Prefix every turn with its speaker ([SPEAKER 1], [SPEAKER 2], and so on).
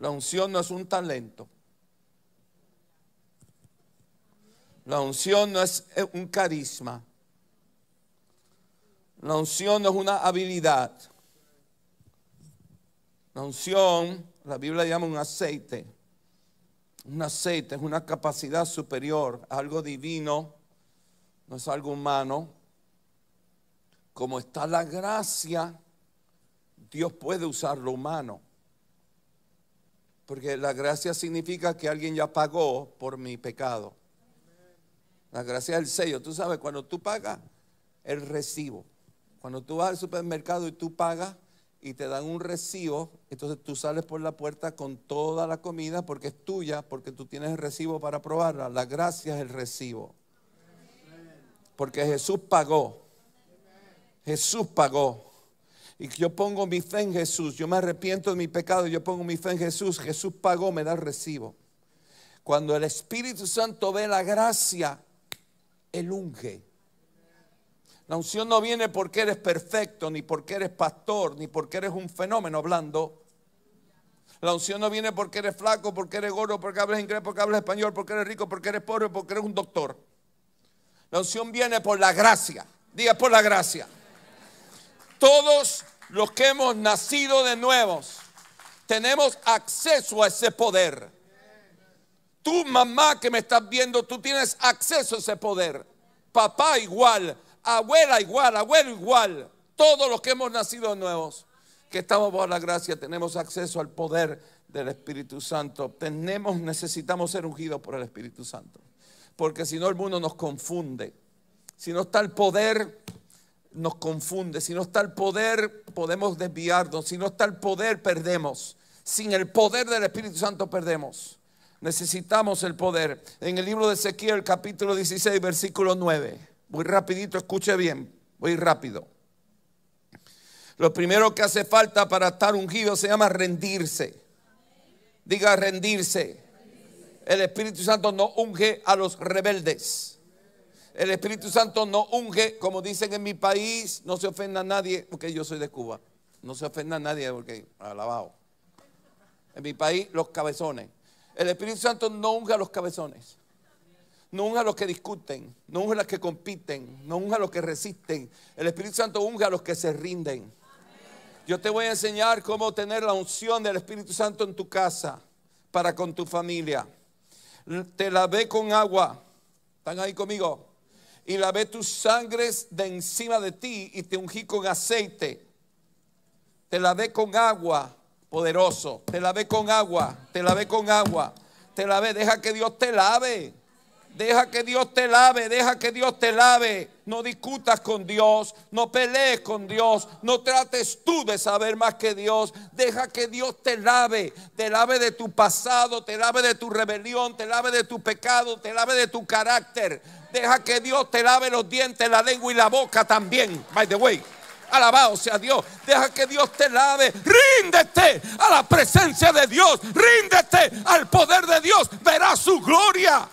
[SPEAKER 1] La unción no es un talento. La unción no es eh, un carisma. La unción no es una habilidad. La unción, la Biblia llama un aceite. Un aceite es una capacidad superior, algo divino, no es algo humano. Como está la gracia, Dios puede usar lo humano. Porque la gracia significa que alguien ya pagó por mi pecado. La gracia es el sello. Tú sabes, cuando tú pagas, el recibo. Cuando tú vas al supermercado y tú pagas y te dan un recibo, entonces tú sales por la puerta con toda la comida porque es tuya, porque tú tienes el recibo para probarla. La gracia es el recibo. Porque Jesús pagó. Jesús pagó y yo pongo mi fe en Jesús, yo me arrepiento de mi pecado, yo pongo mi fe en Jesús, Jesús pagó, me da el recibo. Cuando el Espíritu Santo ve la gracia, Él unge. La unción no viene porque eres perfecto, ni porque eres pastor, ni porque eres un fenómeno hablando. La unción no viene porque eres flaco, porque eres gordo, porque hablas inglés, porque hablas español, porque eres rico, porque eres pobre, porque eres un doctor. La unción viene por la gracia. Diga por la gracia. Todos los que hemos nacido de nuevos, tenemos acceso a ese poder. Tú, mamá que me estás viendo, tú tienes acceso a ese poder. Papá igual, abuela igual, abuelo igual. Todos los que hemos nacido de nuevos, que estamos bajo la gracia, tenemos acceso al poder del Espíritu Santo. Tenemos, necesitamos ser ungidos por el Espíritu Santo. Porque si no, el mundo nos confunde. Si no está el poder nos confunde. Si no está el poder, podemos desviarnos. Si no está el poder, perdemos. Sin el poder del Espíritu Santo, perdemos. Necesitamos el poder. En el libro de Ezequiel, capítulo 16, versículo 9. muy rapidito, escuche bien. Voy rápido. Lo primero que hace falta para estar ungido se llama rendirse. Diga rendirse. El Espíritu Santo no unge a los rebeldes. El Espíritu Santo no unge, como dicen en mi país, no se ofenda a nadie, porque yo soy de Cuba. No se ofenda a nadie porque alabado. En mi país, los cabezones. El Espíritu Santo no unge a los cabezones. No unge a los que discuten, no unge a los que compiten, no unge a los que resisten. El Espíritu Santo unge a los que se rinden. Yo te voy a enseñar cómo tener la unción del Espíritu Santo en tu casa para con tu familia. Te la ve con agua. ¿Están ahí conmigo? y lavé tus sangres de encima de ti y te ungí con aceite. Te lavé con agua, poderoso. Te lavé con agua, te lavé con agua. Te lavé, deja que Dios te lave. Deja que Dios te lave, deja que Dios te lave. No discutas con Dios, no pelees con Dios, no trates tú de saber más que Dios. Deja que Dios te lave, te lave de tu pasado, te lave de tu rebelión, te lave de tu pecado, te lave de tu carácter. Deja que Dios te lave los dientes, la lengua y la boca también. By the way. Alabado sea Dios. Deja que Dios te lave. Ríndete a la presencia de Dios. Ríndete al poder de Dios. Verás su gloria.